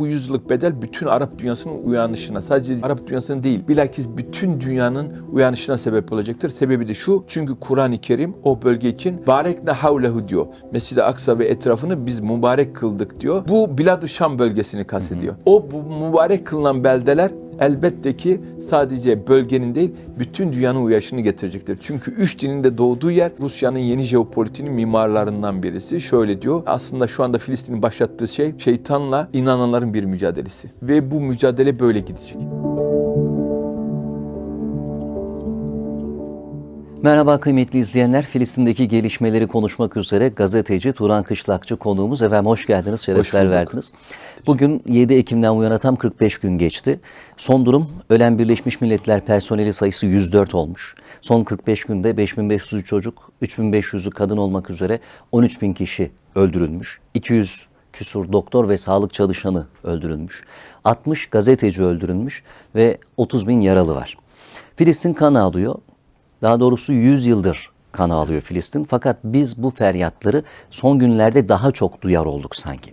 Bu yüzyıllık bedel bütün Arap dünyasının uyanışına, sadece Arap dünyasının değil, bilakis bütün dünyanın uyanışına sebep olacaktır. Sebebi de şu, çünkü Kur'an-ı Kerim o bölge için barekne havlehu diyor. Mescid-i Aksa ve etrafını biz mübarek kıldık diyor. Bu Bilad-ı Şam bölgesini kastediyor. O bu mübarek kılınan beldeler elbette ki sadece bölgenin değil bütün dünyanın uyaşını getirecektir. Çünkü üç dinin de doğduğu yer Rusya'nın yeni jeopolitinin mimarlarından birisi. Şöyle diyor aslında şu anda Filistin'in başlattığı şey şeytanla inananların bir mücadelesi ve bu mücadele böyle gidecek. Merhaba kıymetli izleyenler. Filistin'deki gelişmeleri konuşmak üzere gazeteci Turan Kışlakçı konuğumuz. Efendim hoş geldiniz, şerefler verdiniz. Bugün 7 Ekim'den bu yana tam 45 gün geçti. Son durum ölen Birleşmiş Milletler personeli sayısı 104 olmuş. Son 45 günde 5.500 çocuk, 3500'ü kadın olmak üzere 13000 kişi öldürülmüş. 200 küsur doktor ve sağlık çalışanı öldürülmüş. 60 gazeteci öldürülmüş ve 30 bin yaralı var. Filistin kan ağlıyor daha doğrusu 100 yıldır kan ağlıyor Filistin. Fakat biz bu feryatları son günlerde daha çok duyar olduk sanki.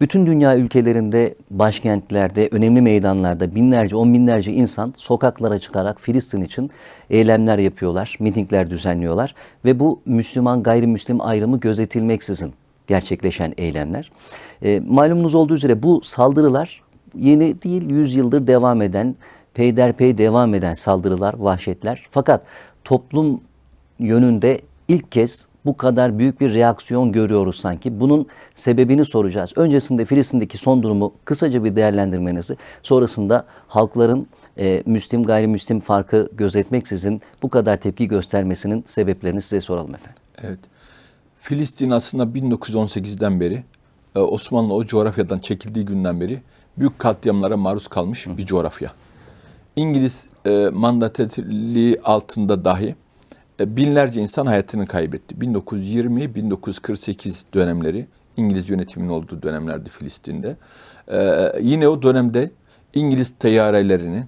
Bütün dünya ülkelerinde, başkentlerde, önemli meydanlarda binlerce, on binlerce insan sokaklara çıkarak Filistin için eylemler yapıyorlar, mitingler düzenliyorlar ve bu Müslüman gayrimüslim ayrımı gözetilmeksizin gerçekleşen eylemler. E, malumunuz olduğu üzere bu saldırılar yeni değil, yüzyıldır devam eden, peyderpey devam eden saldırılar, vahşetler. Fakat toplum yönünde ilk kez bu kadar büyük bir reaksiyon görüyoruz sanki. Bunun sebebini soracağız. Öncesinde Filistin'deki son durumu kısaca bir değerlendirmenizi, sonrasında halkların e, Müslim gayrimüslim farkı gözetmeksizin bu kadar tepki göstermesinin sebeplerini size soralım efendim. Evet. Filistin aslında 1918'den beri e, Osmanlı o coğrafyadan çekildiği günden beri büyük katliamlara maruz kalmış Hı. bir coğrafya. İngiliz e, mandateliği altında dahi e, binlerce insan hayatını kaybetti. 1920-1948 dönemleri İngiliz yönetiminin olduğu dönemlerdi Filistin'de. E, yine o dönemde İngiliz teyarelerinin,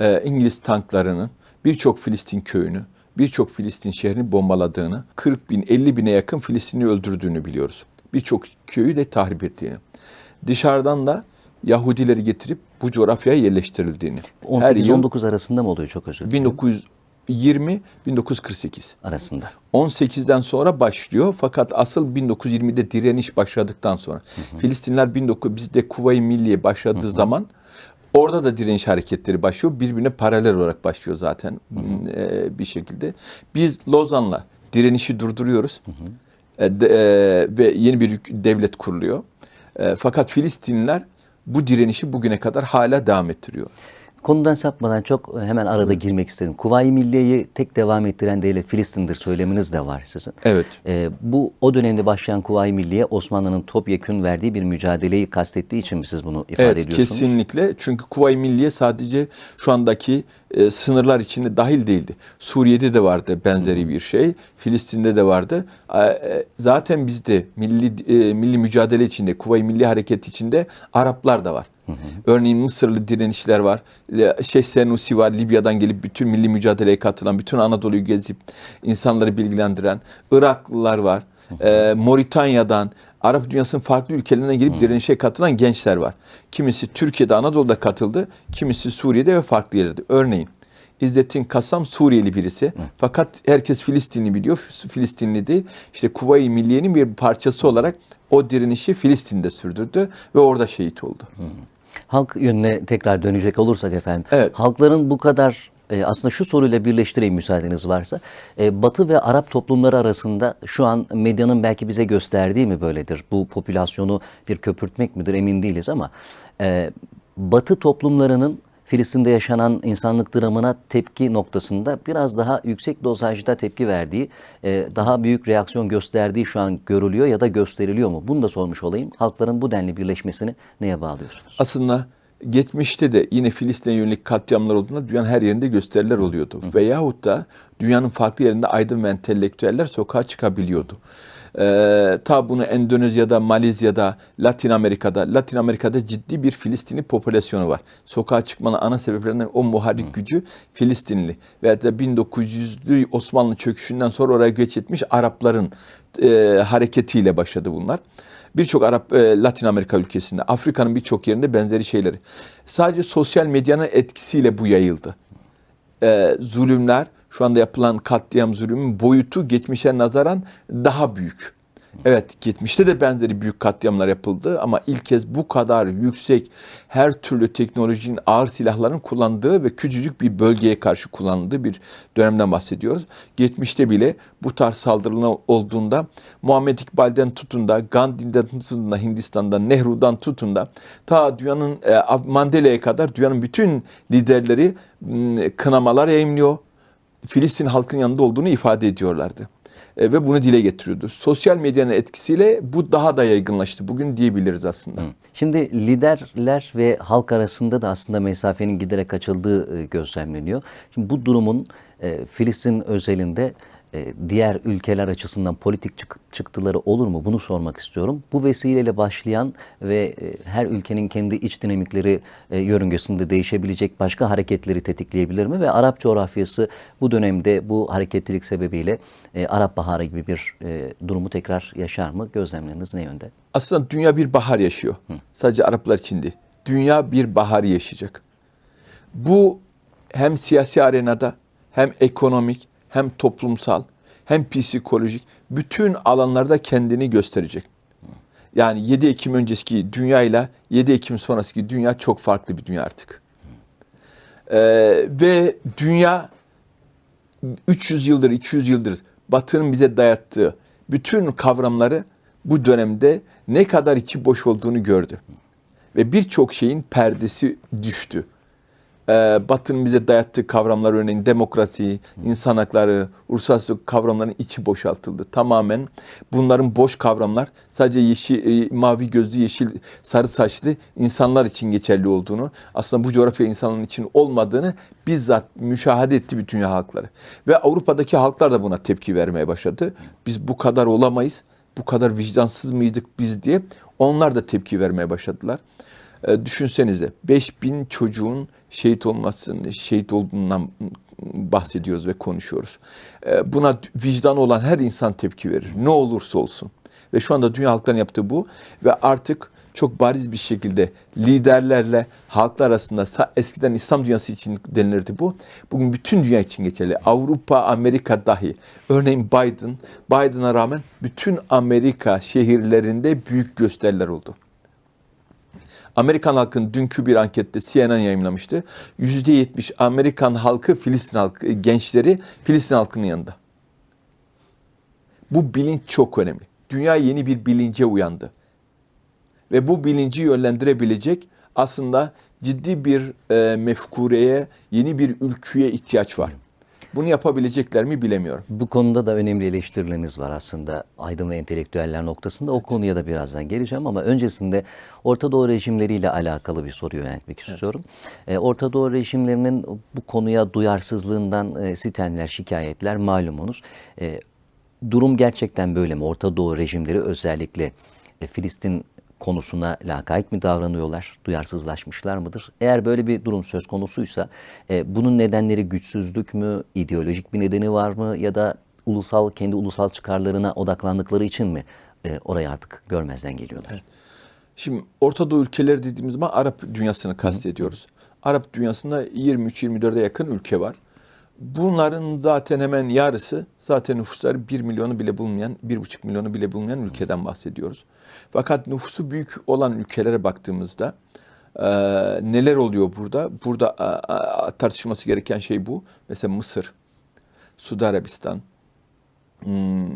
e, İngiliz tanklarının birçok Filistin köyünü, birçok Filistin şehrini bombaladığını, 40 bin, 50 bine yakın Filistin'i öldürdüğünü biliyoruz. Birçok köyü de tahrip ettiğini. Dışarıdan da Yahudileri getirip bu coğrafyaya yerleştirildiğini. 18-19 arasında mı oluyor çok özür dilerim. 1920-1948 arasında. 18'den sonra başlıyor fakat asıl 1920'de direniş başladıktan sonra. Hı hı. Filistinler 19 bizde Kuvayi Milliye başladığı hı hı. zaman Orada da direniş hareketleri başlıyor. Birbirine paralel olarak başlıyor zaten hı hı. E, bir şekilde. Biz Lozan'la direnişi durduruyoruz. Hı hı. E, de, e, ve yeni bir devlet kuruluyor. E, fakat Filistinler bu direnişi bugüne kadar hala devam ettiriyor. Konudan sapmadan çok e, hemen arada girmek istedim. Kuvayi Milliye'yi tek devam ettiren devlet Filistin'dir söyleminiz de var sizin. Evet. Ee, bu o dönemde başlayan Kuvayi Milliye Osmanlı'nın topyekün verdiği bir mücadeleyi kastettiği için mi siz bunu ifade evet, ediyorsunuz? Evet kesinlikle. Çünkü Kuvayi Milliye sadece şu andaki e, sınırlar içinde dahil değildi. Suriye'de de vardı benzeri bir şey. Filistin'de de vardı. E, zaten bizde milli e, milli mücadele içinde, Kuvayi Milli hareketi içinde Araplar da var. Hı hı. Örneğin Mısırlı direnişler var. Şeyh Senusi var Libya'dan gelip bütün milli mücadeleye katılan, bütün Anadolu'yu gezip insanları bilgilendiren. Iraklılar var. Hı e, Moritanya'dan, Arap dünyasının farklı ülkelerinden gelip direnişe katılan gençler var. Kimisi Türkiye'de, Anadolu'da katıldı. Kimisi Suriye'de ve farklı yerlerde. Örneğin İzzettin Kasam Suriyeli birisi. Hı. Fakat herkes Filistinli biliyor. Filistinli değil. İşte Kuvayi Milliye'nin bir parçası olarak o direnişi Filistin'de sürdürdü ve orada şehit oldu. Hı halk yönüne tekrar dönecek olursak efendim. Evet. Halkların bu kadar e, aslında şu soruyla birleştireyim müsaadeniz varsa. E, Batı ve Arap toplumları arasında şu an medyanın belki bize gösterdiği mi böyledir? Bu popülasyonu bir köpürtmek midir emin değiliz ama e, Batı toplumlarının Filistin'de yaşanan insanlık dramına tepki noktasında biraz daha yüksek dozajda tepki verdiği, e, daha büyük reaksiyon gösterdiği şu an görülüyor ya da gösteriliyor mu? Bunu da sormuş olayım. Halkların bu denli birleşmesini neye bağlıyorsunuz? Aslında geçmişte de yine Filistin'e yönelik katliamlar olduğunda dünyanın her yerinde gösteriler oluyordu. Hı. Veyahut da dünyanın farklı yerinde aydın ve entelektüeller sokağa çıkabiliyordu. Ee, ta bunu Endonezya'da, Malezya'da, Latin Amerika'da, Latin Amerika'da ciddi bir Filistinli popülasyonu var. Sokağa çıkmanın ana sebeplerinden o muharrik gücü Filistinli. Veyahut da 1900'lü Osmanlı çöküşünden sonra oraya göç etmiş Arapların e, hareketiyle başladı bunlar. Birçok Arap, e, Latin Amerika ülkesinde, Afrika'nın birçok yerinde benzeri şeyleri. Sadece sosyal medyanın etkisiyle bu yayıldı. E, zulümler, şu anda yapılan katliam zulümün boyutu geçmişe nazaran daha büyük. Evet geçmişte de benzeri büyük katliamlar yapıldı ama ilk kez bu kadar yüksek her türlü teknolojinin ağır silahların kullandığı ve küçücük bir bölgeye karşı kullanıldığı bir dönemden bahsediyoruz. Geçmişte bile bu tarz saldırılar olduğunda Muhammed İkbal'den tutun da Gandhi'den tutun da Hindistan'dan Nehru'dan tutun da ta dünyanın e, Mandela'ya kadar dünyanın bütün liderleri kınamalar yayınlıyor Filistin halkının yanında olduğunu ifade ediyorlardı. E, ve bunu dile getiriyordu. Sosyal medyanın etkisiyle bu daha da yaygınlaştı. Bugün diyebiliriz aslında. Hı. Şimdi liderler ve halk arasında da aslında mesafenin giderek açıldığı e, gözlemleniyor. Şimdi bu durumun e, Filistin özelinde e, diğer ülkeler açısından politik çıktıları olur mu? Bunu sormak istiyorum. Bu vesileyle başlayan ve e, her ülkenin kendi iç dinamikleri e, yörüngesinde değişebilecek başka hareketleri tetikleyebilir mi? Ve Arap coğrafyası bu dönemde bu hareketlilik sebebiyle Arap Baharı gibi bir durumu tekrar yaşar mı? Gözlemleriniz ne yönde? Aslında dünya bir bahar yaşıyor. Hı. Sadece Araplar için değil. Dünya bir bahar yaşayacak. Bu hem siyasi arenada hem ekonomik hem toplumsal hem psikolojik bütün alanlarda kendini gösterecek. Yani 7 Ekim önceki dünya ile 7 Ekim sonraki dünya çok farklı bir dünya artık. Ee, ve dünya 300 yıldır, 200 yıldır Batı'nın bize dayattığı bütün kavramları bu dönemde ne kadar içi boş olduğunu gördü. Ve birçok şeyin perdesi düştü. Ee, Batı'nın bize dayattığı kavramlar örneğin demokrasi, insan hakları, uluslararası kavramların içi boşaltıldı. Tamamen bunların boş kavramlar sadece yeşil, e, mavi gözlü, yeşil, sarı saçlı insanlar için geçerli olduğunu, aslında bu coğrafya insanların için olmadığını bizzat müşahede etti bütün halkları. Ve Avrupa'daki halklar da buna tepki vermeye başladı. Biz bu kadar olamayız, bu kadar vicdansız mıydık biz diye onlar da tepki vermeye başladılar. E, düşünsenize 5000 çocuğun şehit olmasının, şehit olduğundan bahsediyoruz ve konuşuyoruz. E, buna vicdan olan her insan tepki verir. Ne olursa olsun. Ve şu anda dünya halkların yaptığı bu ve artık çok bariz bir şekilde liderlerle halklar arasında eskiden İslam dünyası için denilirdi bu. Bugün bütün dünya için geçerli. Avrupa, Amerika dahi. Örneğin Biden, Biden'a rağmen bütün Amerika şehirlerinde büyük gösteriler oldu. Amerikan halkın dünkü bir ankette CNN yayınlamıştı. %70 Amerikan halkı Filistin halkı, e, gençleri Filistin halkının yanında. Bu bilinç çok önemli. Dünya yeni bir bilince uyandı. Ve bu bilinci yönlendirebilecek aslında ciddi bir e, mefkureye, yeni bir ülküye ihtiyaç var. Bunu yapabilecekler mi bilemiyorum. Bu konuda da önemli eleştirileriniz var aslında aydın ve entelektüeller noktasında. O konuya da birazdan geleceğim ama öncesinde Orta Doğu rejimleriyle alakalı bir soru yöneltmek istiyorum. Evet. E, Orta Doğu rejimlerinin bu konuya duyarsızlığından e, sitemler, şikayetler malumunuz. E, durum gerçekten böyle mi? Orta Doğu rejimleri özellikle e, Filistin konusuna lakayt mi davranıyorlar, duyarsızlaşmışlar mıdır? Eğer böyle bir durum söz konusuysa e, bunun nedenleri güçsüzlük mü, ideolojik bir nedeni var mı ya da ulusal kendi ulusal çıkarlarına odaklandıkları için mi e, orayı artık görmezden geliyorlar? Şimdi Orta Doğu ülkeleri dediğimiz zaman Arap dünyasını kastediyoruz. Hı. Arap dünyasında 23-24'e yakın ülke var. Bunların zaten hemen yarısı zaten nüfusları 1 milyonu bile bulmayan, 1,5 milyonu bile bulmayan ülkeden bahsediyoruz. Fakat nüfusu büyük olan ülkelere baktığımızda e, neler oluyor burada? Burada a, a, tartışılması gereken şey bu. Mesela Mısır, Suudi Arabistan hmm,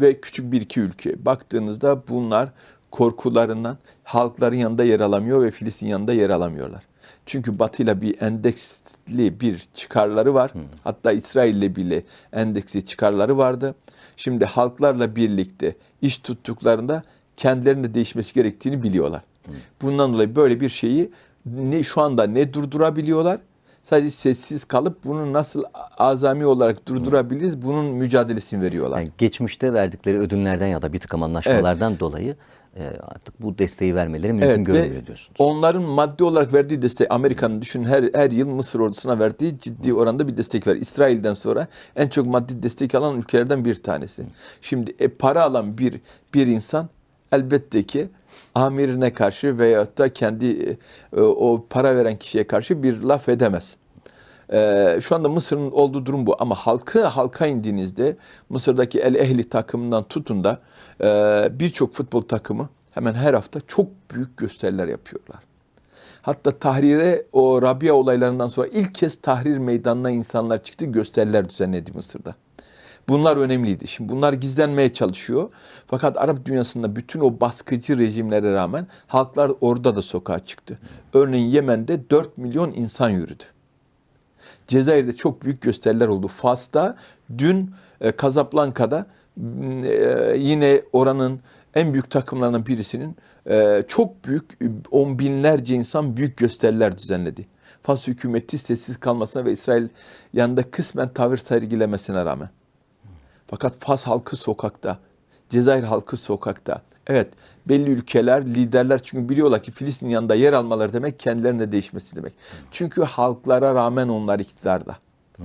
ve küçük bir iki ülke. Baktığınızda bunlar korkularından halkların yanında yer alamıyor ve Filistin yanında yer alamıyorlar. Çünkü Batı'yla bir endeksli bir çıkarları var. Hmm. Hatta İsrail'le bile endeksli çıkarları vardı. Şimdi halklarla birlikte iş tuttuklarında kendilerinin de değişmesi gerektiğini biliyorlar. Bundan dolayı böyle bir şeyi ne şu anda ne durdurabiliyorlar sadece sessiz kalıp bunu nasıl azami olarak durdurabiliriz bunun mücadelesini veriyorlar. Yani geçmişte verdikleri ödünlerden ya da bir takım anlaşmalardan evet. dolayı e, artık bu desteği vermeleri mümkün evet, görünmüyor diyorsunuz. Onların maddi olarak verdiği desteği Amerika'nın düşün her her yıl Mısır ordusuna verdiği ciddi oranda bir destek var. İsrail'den sonra en çok maddi destek alan ülkelerden bir tanesi. Şimdi e, para alan bir bir insan elbette ki amirine karşı veyahut da kendi e, o para veren kişiye karşı bir laf edemez. E, şu anda Mısır'ın olduğu durum bu ama halkı halka indiğinizde Mısır'daki El Ehli takımından tutun da e, birçok futbol takımı hemen her hafta çok büyük gösteriler yapıyorlar. Hatta tahrire o Rabia olaylarından sonra ilk kez tahrir meydanına insanlar çıktı gösteriler düzenledi Mısır'da. Bunlar önemliydi. Şimdi bunlar gizlenmeye çalışıyor. Fakat Arap dünyasında bütün o baskıcı rejimlere rağmen halklar orada da sokağa çıktı. Örneğin Yemen'de 4 milyon insan yürüdü. Cezayir'de çok büyük gösteriler oldu. Fas'ta dün e, Kazablanka'da e, yine oranın en büyük takımlarından birisinin e, çok büyük e, on binlerce insan büyük gösteriler düzenledi. Fas hükümeti sessiz kalmasına ve İsrail yanında kısmen tavır sergilemesine rağmen. Fakat Fas halkı sokakta, Cezayir halkı sokakta. Evet, belli ülkeler, liderler çünkü biliyorlar ki Filistin yanında yer almaları demek kendilerinin değişmesi demek. Çünkü halklara rağmen onlar iktidarda. Hmm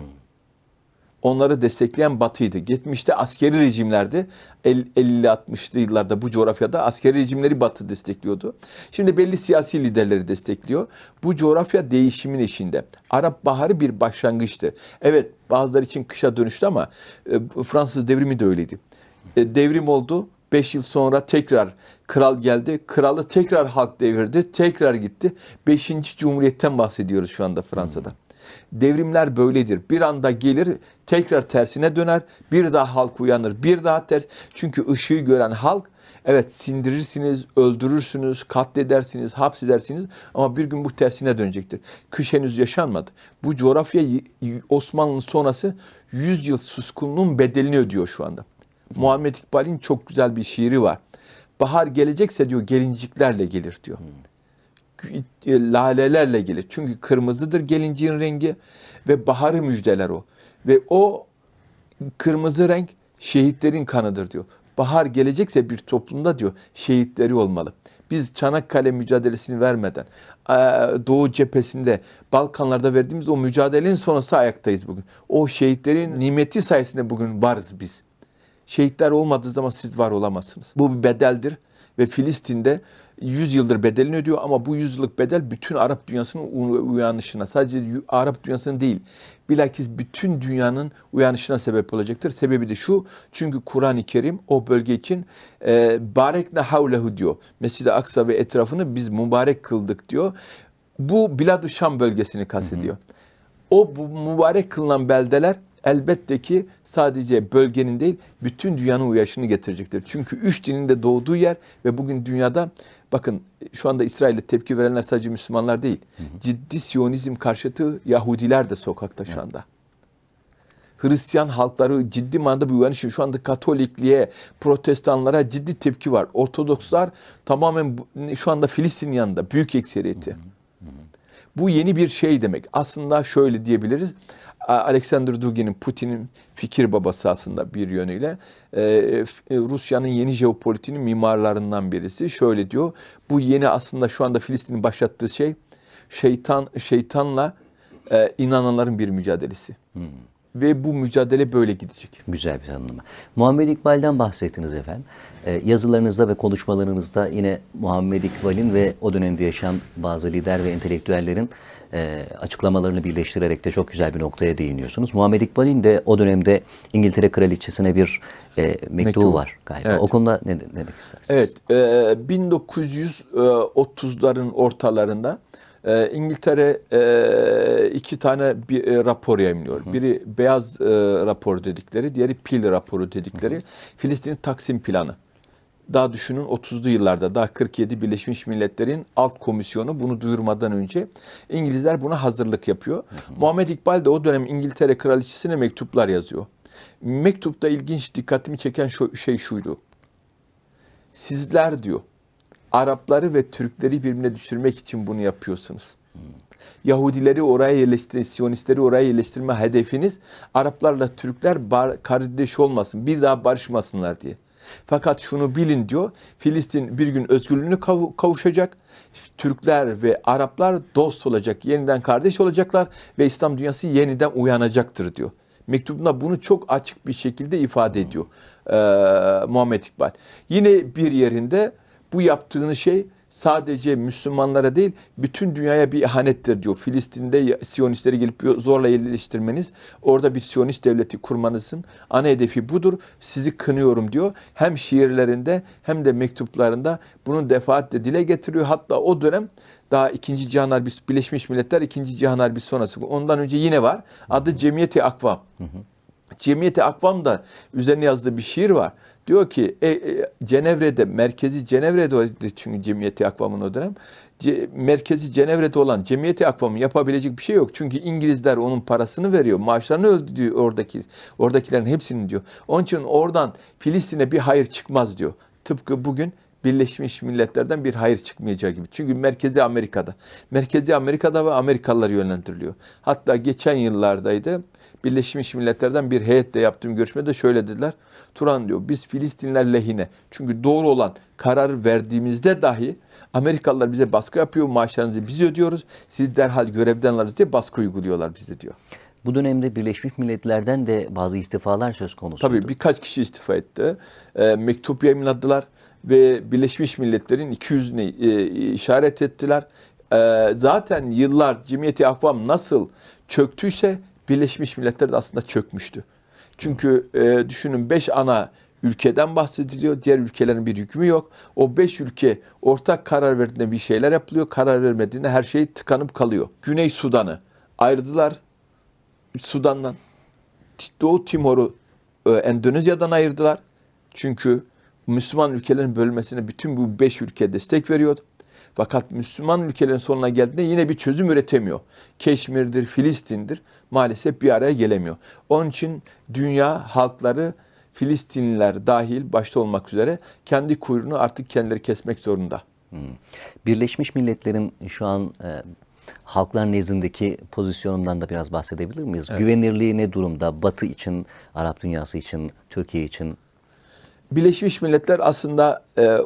onları destekleyen Batı'ydı. Geçmişte askeri rejimlerdi. 50-60'lı yıllarda bu coğrafyada askeri rejimleri Batı destekliyordu. Şimdi belli siyasi liderleri destekliyor. Bu coğrafya değişimin eşinde. Arap Baharı bir başlangıçtı. Evet bazıları için kışa dönüştü ama e, Fransız devrimi de öyleydi. E, devrim oldu. 5 yıl sonra tekrar kral geldi. Kralı tekrar halk devirdi. Tekrar gitti. 5. Cumhuriyet'ten bahsediyoruz şu anda Fransa'da. Hmm. Devrimler böyledir. Bir anda gelir, tekrar tersine döner. Bir daha halk uyanır, bir daha ters. Çünkü ışığı gören halk Evet sindirirsiniz, öldürürsünüz, katledersiniz, hapsedersiniz ama bir gün bu tersine dönecektir. Kış henüz yaşanmadı. Bu coğrafya Osmanlı sonrası 100 yıl suskunluğun bedelini ödüyor şu anda. Muhammed İkbal'in çok güzel bir şiiri var. Bahar gelecekse diyor gelinciklerle gelir diyor. Hmm. E, lalelerle gelir. Çünkü kırmızıdır gelinciğin rengi ve baharı müjdeler o. Ve o kırmızı renk şehitlerin kanıdır diyor. Bahar gelecekse bir toplumda diyor şehitleri olmalı. Biz Çanakkale mücadelesini vermeden e, Doğu cephesinde Balkanlarda verdiğimiz o mücadelenin sonrası ayaktayız bugün. O şehitlerin nimeti sayesinde bugün varız biz. Şehitler olmadığı zaman siz var olamazsınız. Bu bir bedeldir ve Filistin'de 100 yıldır bedelini ödüyor ama bu 100 yıllık bedel bütün Arap dünyasının uyanışına, sadece Arap dünyasının değil, bilakis bütün dünyanın uyanışına sebep olacaktır. Sebebi de şu, çünkü Kur'an-ı Kerim o bölge için e, barekne havlehu diyor. Mescid-i Aksa ve etrafını biz mübarek kıldık diyor. Bu Bilad-ı Şam bölgesini kastediyor. O bu mübarek kılınan beldeler elbette ki sadece bölgenin değil bütün dünyanın uyaşını getirecektir. Çünkü üç dinin de doğduğu yer ve bugün dünyada Bakın şu anda İsrail'e tepki verenler sadece Müslümanlar değil. Hı hı. Ciddi Siyonizm karşıtı Yahudiler de sokakta şu anda. Hristiyan halkları ciddi manada bir uyanış. Şu anda Katolikliğe, Protestanlara ciddi tepki var. Ortodokslar tamamen şu anda Filistin yanında büyük ekseriyeti. Hı hı. Hı hı. Bu yeni bir şey demek. Aslında şöyle diyebiliriz. Alexander Dugin'in Putin'in fikir babası aslında bir yönüyle e, e, Rusya'nın yeni jeopolitiğinin mimarlarından birisi. Şöyle diyor. Bu yeni aslında şu anda Filistin'in başlattığı şey şeytan şeytanla e, inananların bir mücadelesi. Hmm. Ve bu mücadele böyle gidecek. Güzel bir tanımlama. Muhammed İkbal'den bahsettiniz efendim. yazılarınızda ve konuşmalarınızda yine Muhammed İkbal'in ve o dönemde yaşayan bazı lider ve entelektüellerin e, açıklamalarını birleştirerek de çok güzel bir noktaya değiniyorsunuz. Muhammed İkbal'in de o dönemde İngiltere Kraliçesi'ne bir e, mektubu Mektubu. var galiba. Evet. O konuda ne ne demek istersiniz? Evet, e, 1930'ların ortalarında e, İngiltere e, iki tane bir e, rapor yayınlıyor. Hı. Biri beyaz e, rapor dedikleri, diğeri pil raporu dedikleri hı Filistin Taksim Planı daha düşünün 30'lu yıllarda daha 47 Birleşmiş Milletler'in alt komisyonu bunu duyurmadan önce İngilizler buna hazırlık yapıyor. Hı hı. Muhammed İkbal de o dönem İngiltere kraliçesine mektuplar yazıyor. Mektupta ilginç dikkatimi çeken şey şuydu. Sizler diyor Arapları ve Türkleri birbirine düşürmek için bunu yapıyorsunuz. Hı. Yahudileri oraya yerleştirme, Siyonistleri oraya yerleştirme hedefiniz Araplarla Türkler bar kardeş olmasın, bir daha barışmasınlar diye. Fakat şunu bilin diyor, Filistin bir gün özgürlüğünü kavuşacak. Türkler ve Araplar dost olacak, yeniden kardeş olacaklar ve İslam dünyası yeniden uyanacaktır diyor. Mektubunda bunu çok açık bir şekilde ifade ediyor ee, Muhammed İkbal. Yine bir yerinde bu yaptığını şey sadece Müslümanlara değil bütün dünyaya bir ihanettir diyor. Filistin'de Siyonistleri gelip zorla yerleştirmeniz, orada bir Siyonist devleti kurmanızın ana hedefi budur. Sizi kınıyorum diyor. Hem şiirlerinde hem de mektuplarında bunu defaatle dile getiriyor. Hatta o dönem daha 2. Cihan Harbi, Birleşmiş Milletler 2. Cihan Harbi sonrası. Ondan önce yine var. Adı Cemiyeti Akvam. Cemiyeti Akvam da üzerine yazdığı bir şiir var. Diyor ki e, e, Cenevre'de, merkezi Cenevre'de çünkü Cemiyeti Akvam'ın o dönem. Ce, merkezi Cenevre'de olan Cemiyeti Akvam'ın yapabilecek bir şey yok. Çünkü İngilizler onun parasını veriyor. Maaşlarını ödüyor oradaki, oradakilerin hepsini diyor. Onun için oradan Filistin'e bir hayır çıkmaz diyor. Tıpkı bugün Birleşmiş Milletler'den bir hayır çıkmayacağı gibi. Çünkü Merkezi Amerika'da. Merkezi Amerika'da ve Amerikalılar yönlendiriliyor. Hatta geçen yıllardaydı. Birleşmiş Milletler'den bir heyetle yaptığım görüşmede şöyle dediler. Turan diyor biz Filistinler lehine çünkü doğru olan karar verdiğimizde dahi Amerikalılar bize baskı yapıyor maaşlarınızı biz ödüyoruz. Siz derhal görevden alırız diye baskı uyguluyorlar bize diyor. Bu dönemde Birleşmiş Milletler'den de bazı istifalar söz konusu. Tabii birkaç kişi istifa etti. E, mektup yayınladılar ve Birleşmiş Milletler'in 200'ünü e, işaret ettiler. E, zaten yıllar Cemiyeti Afvam nasıl çöktüyse Birleşmiş Milletler de aslında çökmüştü. Çünkü e, düşünün beş ana ülkeden bahsediliyor. Diğer ülkelerin bir hükmü yok. O beş ülke ortak karar verdiğinde bir şeyler yapılıyor. Karar vermediğinde her şey tıkanıp kalıyor. Güney Sudan'ı ayırdılar Sudan'dan. Doğu Timor'u e, Endonezya'dan ayırdılar. Çünkü Müslüman ülkelerin bölmesine bütün bu beş ülke destek veriyordu. Fakat Müslüman ülkelerin sonuna geldiğinde yine bir çözüm üretemiyor. Keşmir'dir, Filistin'dir maalesef bir araya gelemiyor. Onun için dünya halkları Filistinliler dahil başta olmak üzere kendi kuyruğunu artık kendileri kesmek zorunda. Hmm. Birleşmiş Milletler'in şu an e, halklar nezdindeki pozisyonundan da biraz bahsedebilir miyiz? Evet. Güvenirliği ne durumda? Batı için, Arap dünyası için, Türkiye için? Birleşmiş Milletler aslında e,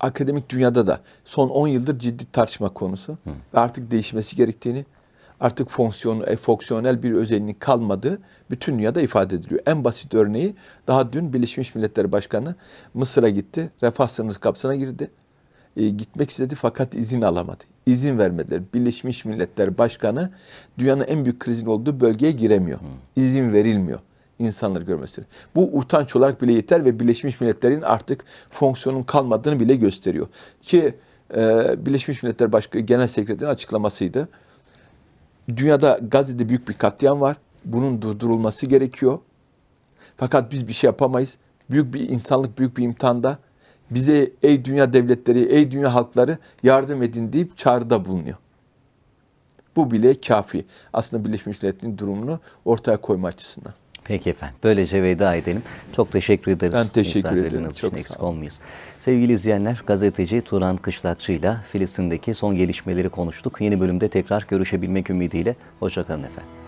akademik dünyada da son 10 yıldır ciddi tartışma konusu. Hı. Ve artık değişmesi gerektiğini, artık fonksiyonu, e, fonksiyonel bir özelliğinin kalmadığı bütün dünyada ifade ediliyor. En basit örneği daha dün Birleşmiş Milletler Başkanı Mısır'a gitti. Refah sınırı kapsına girdi. E, gitmek istedi fakat izin alamadı. İzin vermediler. Birleşmiş Milletler Başkanı dünyanın en büyük krizin olduğu bölgeye giremiyor. Hı. İzin verilmiyor insanları görmesini. Bu utanç olarak bile yeter ve Birleşmiş Milletler'in artık fonksiyonun kalmadığını bile gösteriyor. Ki e, Birleşmiş Milletler Başkanı Genel Sekreterinin açıklamasıydı. Dünyada Gazze'de büyük bir katliam var. Bunun durdurulması gerekiyor. Fakat biz bir şey yapamayız. Büyük bir insanlık, büyük bir imtihanda bize ey dünya devletleri, ey dünya halkları yardım edin deyip çağrıda bulunuyor. Bu bile kafi. Aslında Birleşmiş Milletler'in durumunu ortaya koyma açısından. Peki efendim. Böylece veda edelim. Çok teşekkür ederiz. Ben teşekkür ederim. Çok için eksik olmayız. Sevgili izleyenler, gazeteci Turan Kışlakçı ile Filistin'deki son gelişmeleri konuştuk. Yeni bölümde tekrar görüşebilmek ümidiyle. Hoşçakalın efendim.